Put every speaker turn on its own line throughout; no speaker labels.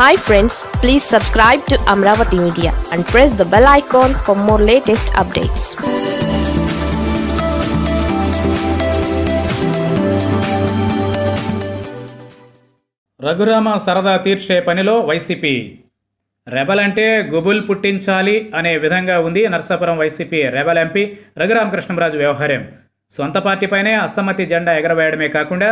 hi friends please subscribe to Amaravati media and press the bell icon for more latest updates Raghurama సరదా తీర్చే పనిలో YCP rebel అంటే గుబుల్ పుట్టించాలి అనే విధంగా ఉంది Narsapuram YCP rebel MP Raghuramakrishnaraju వ్యవహారం సొంత పార్టీపైనే అసమ్మతి జెండా ఎగరవేయడమే కాకుండా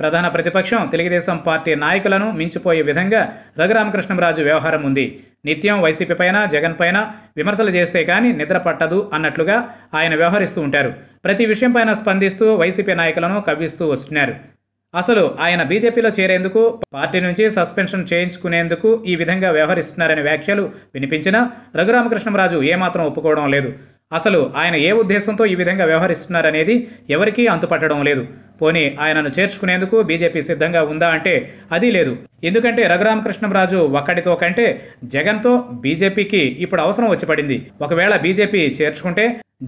ప్రధాన ప్రతిపక్షం తెలుగుదేశం పార్టీ నాయకులను మించిపోయే విధంగా రఘురామకృష్ణంరాజు వ్యవహారం ఉంది నిత్యం వైసీపీ పైన జగన్ పైన విమర్శలు చేస్తే కానీ నిద్ర పట్టదు అన్నట్లుగా ఆయన వ్యవహరిస్తూ ఉంటారు ప్రతి విషయంపైన స్పందిస్తూ వైసీపీ నాయకులను కవ్విస్తూ వస్తున్నారు అసలు ఆయన బీజేపీలో చేరేందుకు పార్టీ నుంచి సస్పెన్షన్ చేయించుకునేందుకు ఈ విధంగా వ్యవహరిస్తున్నారనే వ్యాఖ్యలు వినిపించినా రఘురామకృష్ణరాజు ఏమాత్రం ఒప్పుకోవడం లేదు అసలు ఆయన ఏ ఉద్దేశంతో ఈ విధంగా వ్యవహరిస్తున్నారనేది ఎవరికీ అంతుపట్టడం లేదు పోనీ ఆయనను చేర్చుకునేందుకు బీజేపీ సిద్ధంగా ఉందా అంటే అది లేదు ఎందుకంటే రఘురామకృష్ణరాజు ఒక్కడితో కంటే జగన్తో బీజేపీకి ఇప్పుడు అవసరం వచ్చి పడింది ఒకవేళ బీజేపీ చేర్చుకుంటే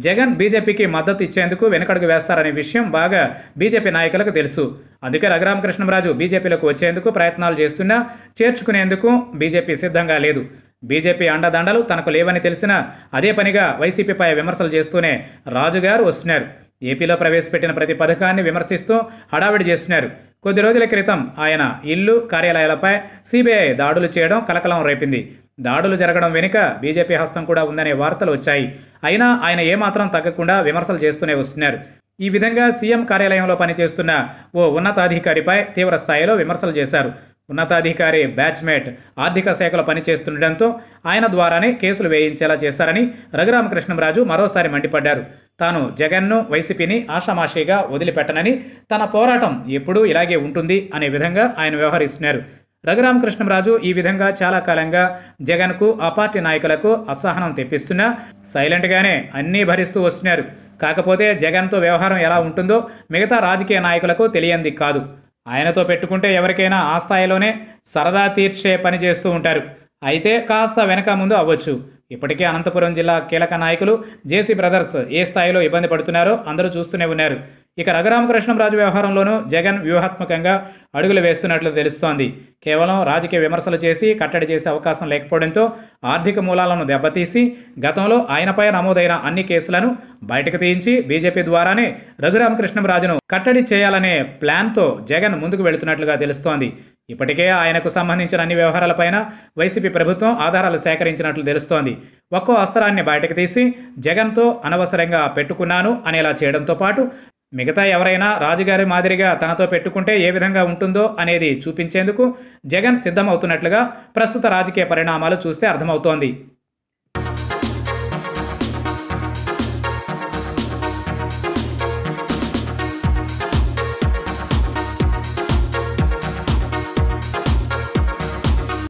జగన్ బీజేపీకి మద్దతు ఇచ్చేందుకు వెనుకడుగు వేస్తారనే విషయం బాగా బీజేపీ నాయకులకు తెలుసు అందుకే రఘురామకృష్ణరాజు బీజేపీలకు వచ్చేందుకు ప్రయత్నాలు చేస్తున్నా చేర్చుకునేందుకు బీజేపీ సిద్ధంగా లేదు బీజేపీ అండదండలు తనకు లేవని తెలిసినా అదే పనిగా వైసీపీపై విమర్శలు చేస్తూనే రాజుగారు వస్తున్నారు ఏపీలో ప్రవేశపెట్టిన ప్రతి పథకాన్ని విమర్శిస్తూ హడావిడి చేస్తున్నారు కొద్ది రోజుల క్రితం ఆయన ఇల్లు కార్యాలయాలపై సిబిఐ దాడులు చేయడం కలకలం రేపింది దాడులు జరగడం వెనుక బీజేపీ హస్తం కూడా ఉందనే వార్తలు వచ్చాయి అయినా ఆయన ఏమాత్రం తగ్గకుండా విమర్శలు చేస్తూనే వస్తున్నారు ఈ విధంగా సీఎం కార్యాలయంలో పనిచేస్తున్న ఓ ఉన్నతాధికారిపై తీవ్ర స్థాయిలో విమర్శలు చేశారు ఉన్నతాధికారి బ్యాచ్మేట్ ఆర్థిక శాఖలో పనిచేస్తుండటంతో ఆయన ద్వారానే కేసులు వేయించేలా చేశారని రఘురామకృష్ణంరాజు మరోసారి మండిపడ్డారు తాను జగన్ను వైసీపీని ఆషామాషీగా వదిలిపెట్టనని తన పోరాటం ఎప్పుడూ ఇలాగే ఉంటుంది అనే విధంగా ఆయన వ్యవహరిస్తున్నారు రఘురామకృష్ణంరాజు ఈ విధంగా చాలా కాలంగా జగన్కు ఆ పార్టీ నాయకులకు అసహనం తెప్పిస్తున్నా సైలెంట్గానే అన్నీ భరిస్తూ వస్తున్నారు కాకపోతే జగన్తో వ్యవహారం ఎలా ఉంటుందో మిగతా రాజకీయ నాయకులకు తెలియంది కాదు ఆయనతో పెట్టుకుంటే ఎవరికైనా ఆ స్థాయిలోనే సరదా తీర్చే పని చేస్తూ ఉంటారు అయితే కాస్త వెనక ముందు అవ్వచ్చు ఇప్పటికే అనంతపురం జిల్లా కీలక నాయకులు జేసీ బ్రదర్స్ ఏ స్థాయిలో ఇబ్బంది పడుతున్నారో అందరూ చూస్తూనే ఉన్నారు ఇక రఘురామకృష్ణంరాజు వ్యవహారంలోనూ జగన్ వ్యూహాత్మకంగా అడుగులు వేస్తున్నట్లు తెలుస్తోంది కేవలం రాజకీయ విమర్శలు చేసి కట్టడి చేసే అవకాశం లేకపోవడంతో ఆర్థిక మూలాలను దెబ్బతీసి గతంలో ఆయనపై నమోదైన అన్ని కేసులను బయటకు తీయించి బీజేపీ ద్వారానే రఘురామకృష్ణంరాజును కట్టడి చేయాలనే ప్లాన్తో జగన్ ముందుకు వెళుతున్నట్లుగా తెలుస్తోంది ఇప్పటికే ఆయనకు సంబంధించిన అన్ని వ్యవహారాలపైన వైసీపీ ప్రభుత్వం ఆధారాలు సేకరించినట్లు తెలుస్తోంది ఒక్కో అస్త్రాన్ని బయటకు తీసి జగన్తో అనవసరంగా పెట్టుకున్నాను అనేలా చేయడంతో పాటు మిగతా ఎవరైనా రాజుగారి మాదిరిగా తనతో పెట్టుకుంటే ఏ విధంగా ఉంటుందో అనేది చూపించేందుకు జగన్ సిద్ధమవుతున్నట్లుగా ప్రస్తుత రాజకీయ పరిణామాలు చూస్తే అర్థమవుతోంది